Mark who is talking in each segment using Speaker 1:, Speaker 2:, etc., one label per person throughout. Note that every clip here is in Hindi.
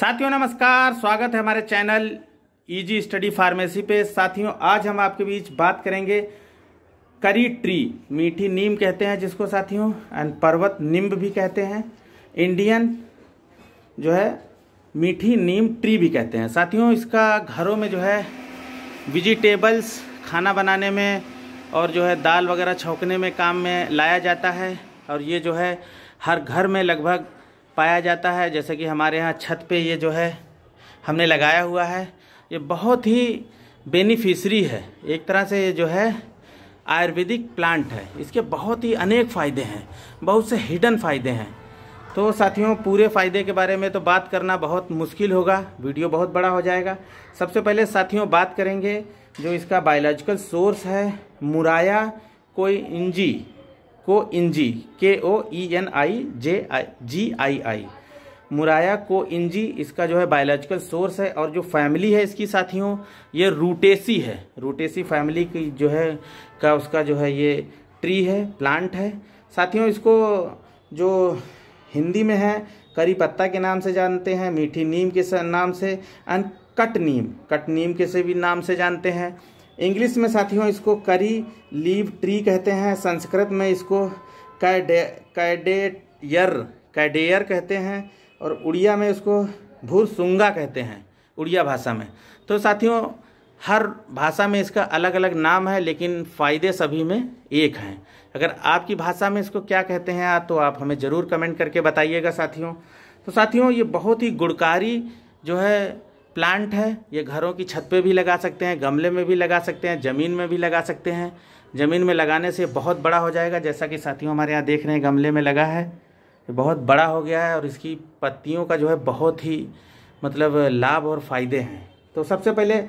Speaker 1: साथियों नमस्कार स्वागत है हमारे चैनल ईजी स्टडी फार्मेसी पे साथियों आज हम आपके बीच बात करेंगे करी ट्री मीठी नीम कहते हैं जिसको साथियों एंड पर्वत निम्ब भी कहते हैं इंडियन जो है मीठी नीम ट्री भी कहते हैं साथियों इसका घरों में जो है विजिटेबल्स खाना बनाने में और जो है दाल वगैरह छौकने में काम में लाया जाता है और ये जो है हर घर में लगभग पाया जाता है जैसे कि हमारे यहाँ छत पे ये जो है हमने लगाया हुआ है ये बहुत ही बेनिफिशरी है एक तरह से ये जो है आयुर्वेदिक प्लांट है इसके बहुत ही अनेक फ़ायदे हैं बहुत से हिडन फ़ायदे हैं तो साथियों पूरे फ़ायदे के बारे में तो बात करना बहुत मुश्किल होगा वीडियो बहुत बड़ा हो जाएगा सबसे पहले साथियों बात करेंगे जो इसका बायोलॉजिकल सोर्स है मुराया कोई इंजी को इंजी के ओ ई एन आई जे आई जी आई आई मुराया को इंजी इसका जो है बायोलॉजिकल सोर्स है और जो फैमिली है इसकी साथियों ये रूटेसी है रूटेसी फैमिली की जो है का उसका जो है ये ट्री है प्लांट है साथियों इसको जो हिंदी में है करी पत्ता के नाम से जानते हैं मीठी नीम के नाम से एंड कट नीम कट नीम के से भी नाम से जानते हैं इंग्लिश में साथियों इसको करी लीव ट्री कहते हैं संस्कृत में इसको कैडे कैडेयर कैडेयर कहते हैं और उड़िया में इसको भूसुंगा कहते हैं उड़िया भाषा में तो साथियों हर भाषा में इसका अलग अलग नाम है लेकिन फ़ायदे सभी में एक हैं अगर आपकी भाषा में इसको क्या कहते हैं तो आप हमें ज़रूर कमेंट करके बताइएगा साथियों तो साथियों ये बहुत ही गुड़कारी जो है प्लांट है ये घरों की छत पे भी लगा सकते हैं गमले में भी लगा सकते हैं ज़मीन में भी लगा सकते हैं ज़मीन में लगाने से बहुत बड़ा हो जाएगा जैसा कि साथियों हमारे यहाँ देख रहे हैं गमले में लगा है ये बहुत बड़ा हो गया है और इसकी पत्तियों का जो है बहुत ही मतलब लाभ और फ़ायदे हैं तो सबसे पहले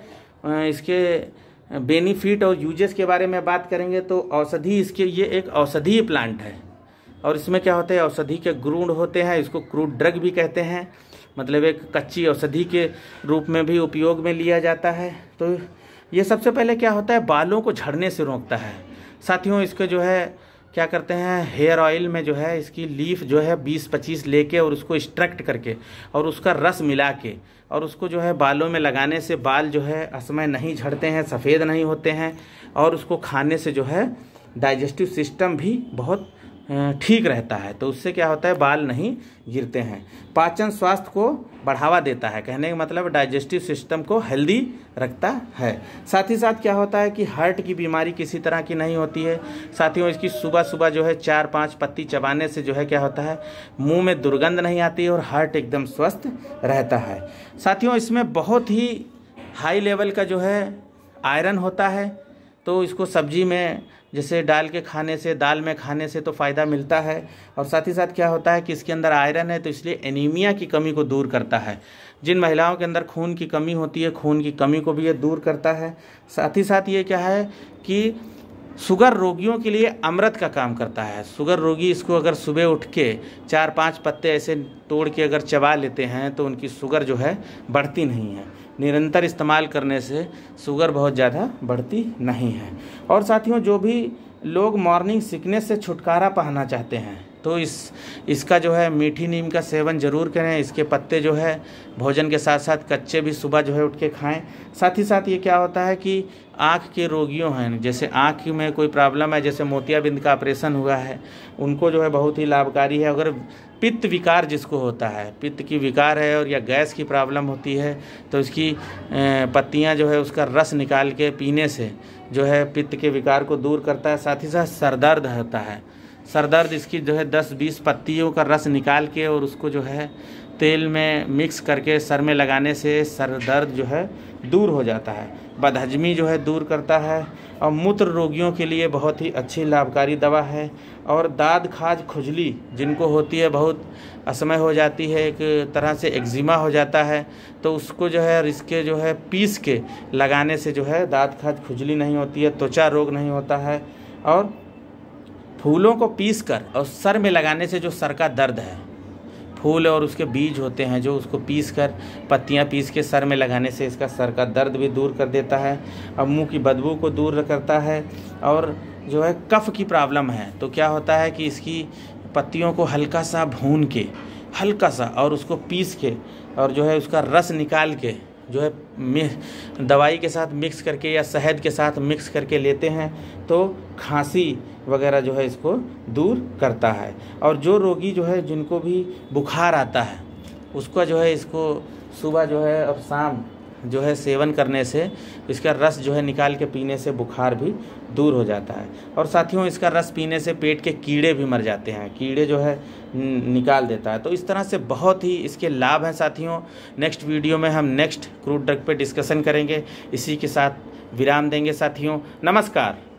Speaker 1: इसके बेनिफिट और यूजेस के बारे में बात करेंगे तो औषधि इसके ये एक औषधीय प्लांट है और इसमें क्या होता है औषधि के ग्रूण होते हैं इसको क्रूड ड्रग भी कहते हैं मतलब एक कच्ची औषधि के रूप में भी उपयोग में लिया जाता है तो ये सबसे पहले क्या होता है बालों को झड़ने से रोकता है साथियों इसके जो है क्या करते हैं हेयर ऑयल में जो है इसकी लीफ जो है 20-25 लेके और उसको एक्स्ट्रैक्ट करके और उसका रस मिला के और उसको जो है बालों में लगाने से बाल जो है असमय नहीं झड़ते हैं सफ़ेद नहीं होते हैं और उसको खाने से जो है डाइजेस्टिव सिस्टम भी बहुत ठीक रहता है तो उससे क्या होता है बाल नहीं गिरते हैं पाचन स्वास्थ्य को बढ़ावा देता है कहने का मतलब डाइजेस्टिव सिस्टम को हेल्दी रखता है साथ ही साथ क्या होता है कि हार्ट की बीमारी किसी तरह की नहीं होती है साथियों इसकी सुबह सुबह जो है चार पांच पत्ती चबाने से जो है क्या होता है मुंह में दुर्गंध नहीं आती और हार्ट एकदम स्वस्थ रहता है साथियों इसमें बहुत ही हाई लेवल का जो है आयरन होता है तो इसको सब्जी में जैसे डाल के खाने से दाल में खाने से तो फ़ायदा मिलता है और साथ ही साथ क्या होता है कि इसके अंदर आयरन है तो इसलिए एनीमिया की कमी को दूर करता है जिन महिलाओं के अंदर खून की कमी होती है खून की कमी को भी ये दूर करता है साथ ही साथ ये क्या है कि शुगर रोगियों के लिए अमृत का काम करता है शुगर रोगी इसको अगर सुबह उठ के चार पांच पत्ते ऐसे तोड़ के अगर चबा लेते हैं तो उनकी शुगर जो है बढ़ती नहीं है निरंतर इस्तेमाल करने से शुगर बहुत ज़्यादा बढ़ती नहीं है और साथियों जो भी लोग मॉर्निंग सिकनेस से छुटकारा पाना चाहते हैं तो इस इसका जो है मीठी नीम का सेवन ज़रूर करें इसके पत्ते जो है भोजन के साथ साथ कच्चे भी सुबह जो है उठ के खाएँ साथ ही साथ ये क्या होता है कि आँख के रोगियों हैं जैसे आँख में कोई प्रॉब्लम है जैसे मोतियाबिंद का ऑपरेशन हुआ है उनको जो है बहुत ही लाभकारी है अगर पित्त विकार जिसको होता है पित्त की विकार है और या गैस की प्रॉब्लम होती है तो इसकी पत्तियाँ जो है उसका रस निकाल के पीने से जो है पित्त के विकार को दूर करता है साथ ही साथ सरदर्द होता है सर दर्द इसकी जो है दस बीस पत्तियों का रस निकाल के और उसको जो है तेल में मिक्स करके सर में लगाने से सर दर्द जो है दूर हो जाता है बदहजमी जो है दूर करता है और मूत्र रोगियों के लिए बहुत ही अच्छी लाभकारी दवा है और दाद खाज खुजली जिनको होती है बहुत असमय हो जाती है एक तरह से एक्जिमा हो जाता है तो उसको जो है इसके जो है पीस के लगाने से जो है दाद खाज खुजली नहीं होती है त्वचा रोग नहीं होता है और फूलों को पीस कर और सर में लगाने से जो सर का दर्द है फूल और उसके बीज होते हैं जो उसको पीस कर पत्तियाँ पीस के सर में लगाने से इसका सर का दर्द भी दूर कर देता है और मुंह की बदबू को दूर करता है और जो है कफ़ की प्रॉब्लम है तो क्या होता है कि इसकी पत्तियों को हल्का सा भून के हल्का सा और उसको पीस के और जो है उसका रस निकाल के जो है दवाई के साथ मिक्स करके या शहद के साथ मिक्स करके लेते हैं तो खांसी वगैरह जो है इसको दूर करता है और जो रोगी जो है जिनको भी बुखार आता है उसका जो है इसको सुबह जो है और शाम जो है सेवन करने से इसका रस जो है निकाल के पीने से बुखार भी दूर हो जाता है और साथियों इसका रस पीने से पेट के कीड़े भी मर जाते हैं कीड़े जो है निकाल देता है तो इस तरह से बहुत ही इसके लाभ हैं साथियों नेक्स्ट वीडियो में हम नेक्स्ट क्रूड ड्रग पर डिस्कशन करेंगे इसी के साथ विराम देंगे साथियों नमस्कार